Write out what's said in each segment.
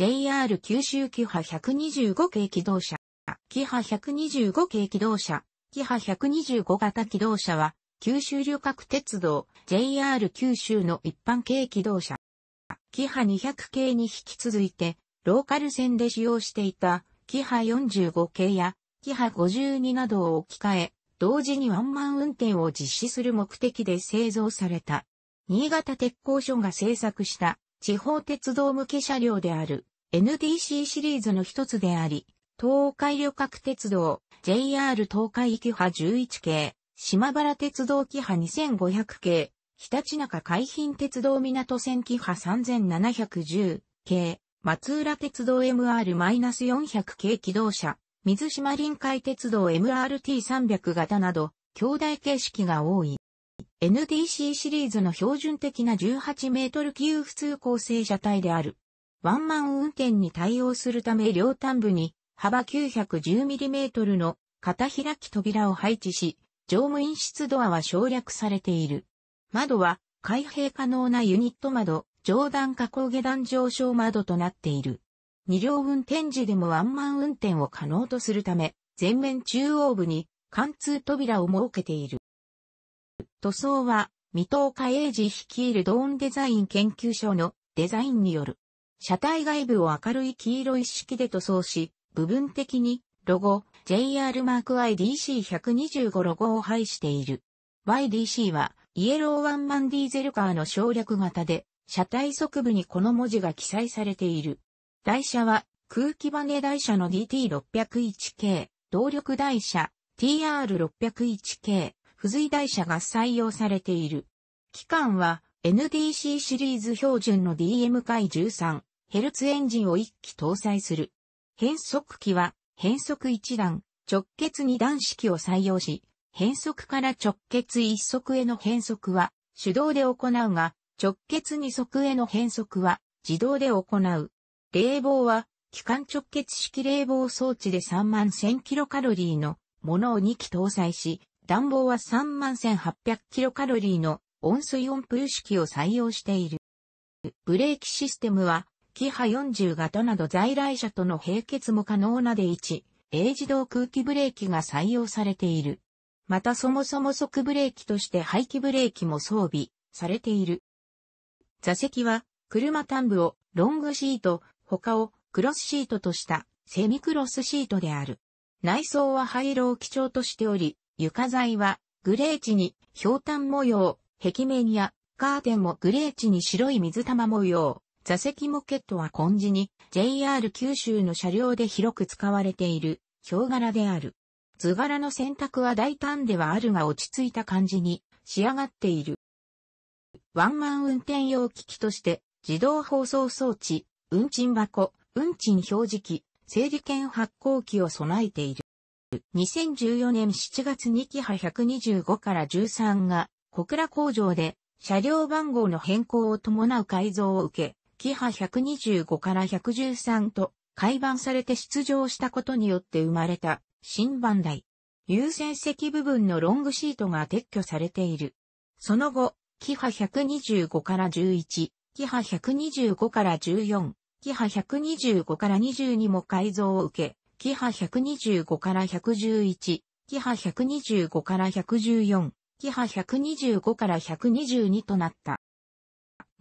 JR 九州キハ125系機動車、キハ125系機動車、キハ125型機動車は、九州旅客鉄道 JR 九州の一般系機動車。キハ200系に引き続いて、ローカル線で使用していた、キハ45系や、キハ52などを置き換え、同時にワンマン運転を実施する目的で製造された。新潟鉄工所が製作した地方鉄道向け車両である。n d c シリーズの一つであり、東海旅客鉄道、JR 東海き波11系、島原鉄道機派2500系、ひたちなか海浜鉄道港線機ハ3710系、松浦鉄道 MR-400 系機動車、水島臨海鉄道 MRT300 型など、兄弟形式が多い。n d c シリーズの標準的な18メートル級普通構成車体である。ワンマン運転に対応するため両端部に幅 910mm の片開き扉を配置し、乗務員室ドアは省略されている。窓は開閉可能なユニット窓、上段下降下段上昇窓となっている。二両運転時でもワンマン運転を可能とするため、前面中央部に貫通扉を設けている。塗装は、水戸岡英二率いるドーンデザイン研究所のデザインによる。車体外部を明るい黄色一式で塗装し、部分的に、ロゴ、JR マーク y d c 1 2 5ロゴを配している。YDC は、イエローワンマンディーゼルカーの省略型で、車体側部にこの文字が記載されている。台車は、空気バネ台車の DT601 系、動力台車 TR601 系、付随台車が採用されている。期間は、NDC シリーズ標準の DM 回13、ヘルツエンジンを1機搭載する。変速機は変速1段、直結2段式を採用し、変速から直結1速への変速は手動で行うが、直結2速への変速は自動で行う。冷房は機関直結式冷房装置で3万1000キロカロリーのものを2機搭載し、暖房は3万1800キロカロリーの温水温風式を採用している。ブレーキシステムはキハ40型など在来車との並結も可能なで1、A 自動空気ブレーキが採用されている。またそもそも即ブレーキとして排気ブレーキも装備されている。座席は車端部をロングシート、他をクロスシートとしたセミクロスシートである。内装は灰色を基調としており、床材はグレー地に氷炭模様、壁面やカーテンもグレー地に白い水玉模様。座席モケットは根地に JR 九州の車両で広く使われているヒョウ柄である。図柄の選択は大胆ではあるが落ち着いた感じに仕上がっている。ワンマン運転用機器として自動放送装置、運賃箱、運賃表示機、整理券発行機を備えている。2014年7月2期派125から13が小倉工場で車両番号の変更を伴う改造を受け、キハ125から113と改版されて出場したことによって生まれた新番台。優先席部分のロングシートが撤去されている。その後、キハ125から11、キハ125から14、キハ125から22も改造を受け、キハ125から111、キハ125から114、キハ125から122となった。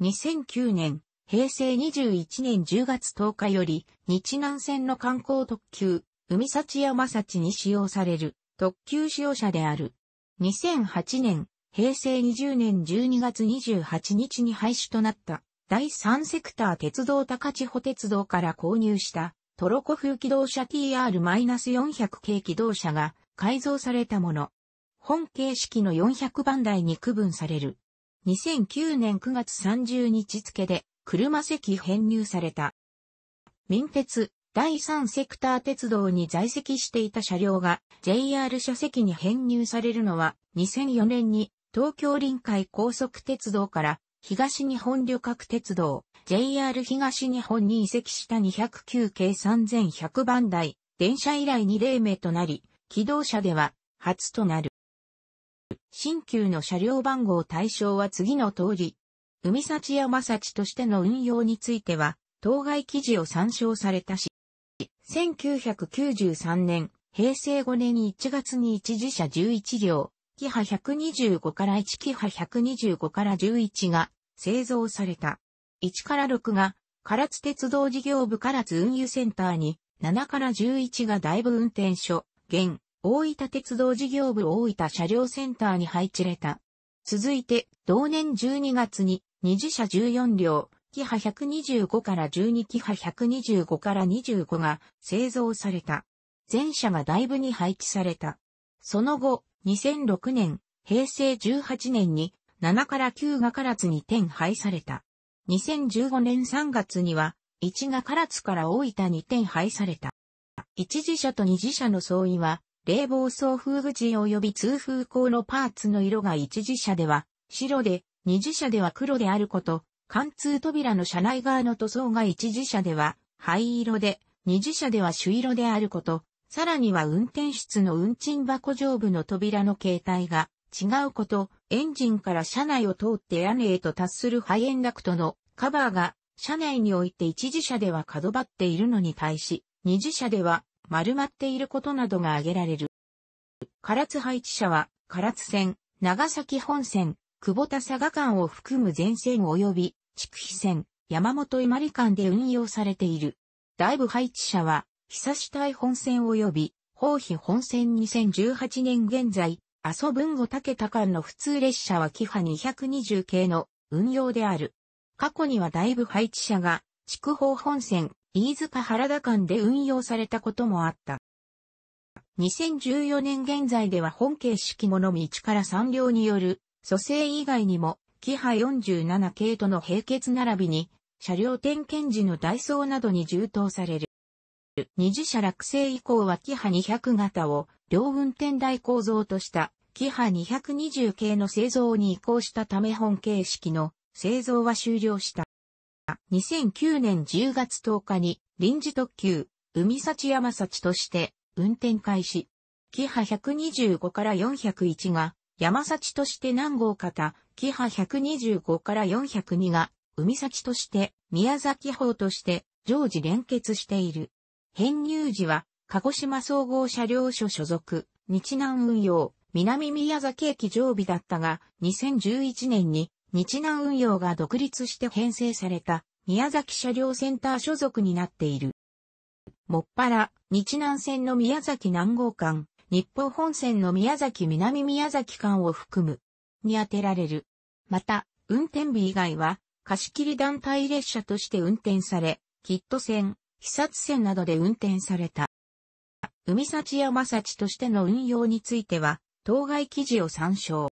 2009年、平成21年10月10日より、日南線の観光特急、海幸山幸に使用される特急使用車である。2008年、平成20年12月28日に廃止となった第3セクター鉄道高千穂鉄道から購入したトロコ風機動車 TR-400 系機動車が改造されたもの。本形式の400番台に区分される。2009年9月30日付で車席編入された。民鉄第三セクター鉄道に在籍していた車両が JR 車席に編入されるのは2004年に東京臨海高速鉄道から東日本旅客鉄道 JR 東日本に移籍した209系3100番台電車以来2例目となり、機動車では初となる。新旧の車両番号対象は次の通り、海幸山幸としての運用については、当該記事を参照されたし、1993年、平成5年1月に一時社11両、キハ125から1キハ125から11が製造された。1から6が唐津鉄道事業部唐津運輸センターに、7から11が大部運転所、現、大分鉄道事業部大分車両センターに配置れた。続いて、同年12月に、二次車14両、キハ125から12キハ125から25が製造された。全車が大部に配置された。その後、2006年、平成18年に7から9が唐津に転廃された。2015年3月には、1が唐津から大分に転廃された。一次車と二次車の相違は、冷房送風口及び通風口のパーツの色が一次車では白で、二次車では黒であること、貫通扉の車内側の塗装が一次車では灰色で、二次車では朱色であること、さらには運転室の運賃箱上部の扉の形態が違うこと、エンジンから車内を通って屋根へと達する肺炎ダクトのカバーが車内において一次車では角張っているのに対し、二次車では丸まっていることなどが挙げられる。唐津配置者は、唐津線、長崎本線、久保田佐賀間を含む全線及び、筑肥線、山本伊万里間で運用されている。大部配置者は、久市台本線及び、宝肥本線2018年現在、阿蘇文後竹田間の普通列車はキハ220系の運用である。過去には大部配置者が、筑豊本線、飯塚原田間で運用されたこともあった。2014年現在では本形式の道から3両による、蘇生以外にも、キハ47系との並結並びに、車両点検時のダイソーなどに充当される。二次車落成以降はキハ200型を両運転台構造としたキハ220系の製造に移行したため本形式の製造は終了した。2009年10月10日に臨時特急、海幸山幸として運転開始。キハ125から401が山幸として南郷方、キハ125から402が海幸として宮崎方として常時連結している。編入時は鹿児島総合車両所所属、日南運用、南宮崎駅常備だったが、2011年に日南運用が独立して編成された宮崎車両センター所属になっている。もっぱら、日南線の宮崎南号間、日報本線の宮崎南宮崎間を含む、に当てられる。また、運転日以外は、貸し切り団体列車として運転され、キット線、被殺線などで運転された。海幸山幸としての運用については、当該記事を参照。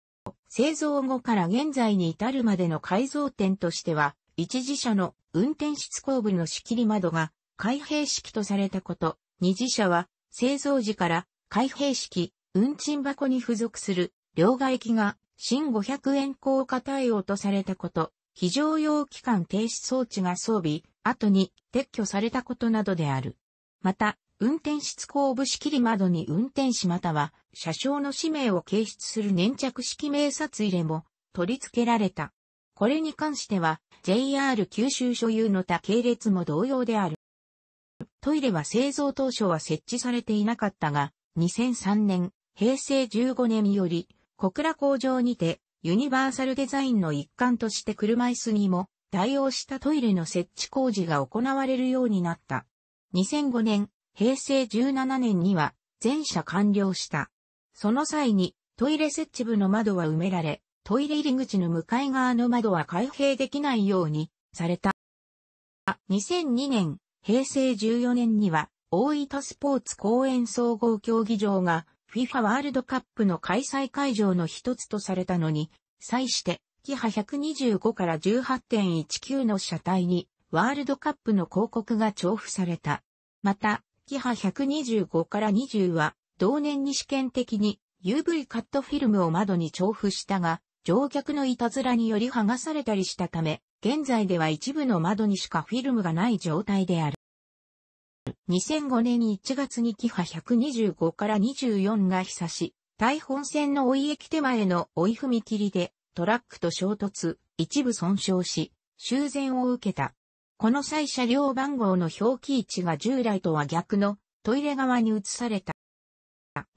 製造後から現在に至るまでの改造点としては、一次車の運転室後部の仕切り窓が開閉式とされたこと、二次車は製造時から開閉式、運賃箱に付属する両替機が新500円高価対応とされたこと、非常用機関停止装置が装備、後に撤去されたことなどである。また、運転室後部仕切り窓に運転士または車掌の氏名を掲出する粘着式名札入れも取り付けられた。これに関しては JR 九州所有の他系列も同様である。トイレは製造当初は設置されていなかったが、2003年、平成15年より、小倉工場にて、ユニバーサルデザインの一環として車椅子にも対応したトイレの設置工事が行われるようになった。2005年、平成17年には全社完了した。その際にトイレ設置部の窓は埋められ、トイレ入り口の向かい側の窓は開閉できないようにされた。2002年、平成14年には大分スポーツ公園総合競技場が FIFA ワールドカップの開催会場の一つとされたのに、際して、キハ125から18.19の車体にワールドカップの広告が重複された。また、キハ125から20は、同年に試験的に UV カットフィルムを窓に調布したが、乗客のいたずらにより剥がされたりしたため、現在では一部の窓にしかフィルムがない状態である。2005年1月にキハ125から24が被差し、大本線の追い駅手前の追い踏切でトラックと衝突、一部損傷し、修繕を受けた。この際車両番号の表記位置が従来とは逆のトイレ側に移された。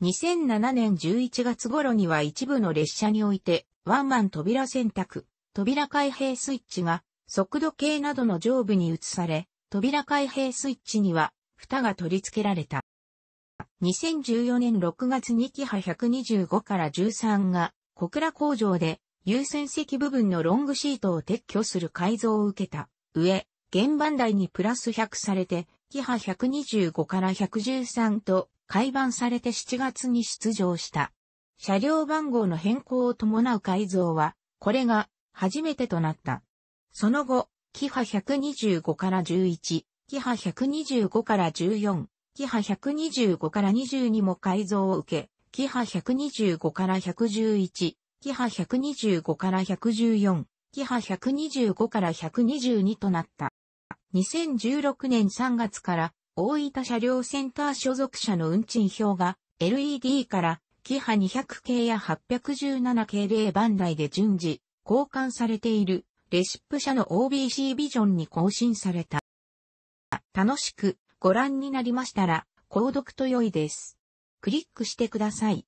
2007年11月頃には一部の列車においてワンマン扉選択、扉開閉スイッチが速度計などの上部に移され、扉開閉スイッチには蓋が取り付けられた。2014年6月にキハ125から13が小倉工場で優先席部分のロングシートを撤去する改造を受けた上、原盤台にプラス100されて、キハ125から113と改版されて7月に出場した。車両番号の変更を伴う改造は、これが初めてとなった。その後、キハ125から11、キハ125から14、キハ125から22も改造を受け、キハ125から111、キハ125から114、キハ125から122となった。2016年3月から大分車両センター所属車の運賃表が LED からキハ200系や817系例番台で順次交換されているレシップ車の OBC ビジョンに更新された。楽しくご覧になりましたら購読と良いです。クリックしてください。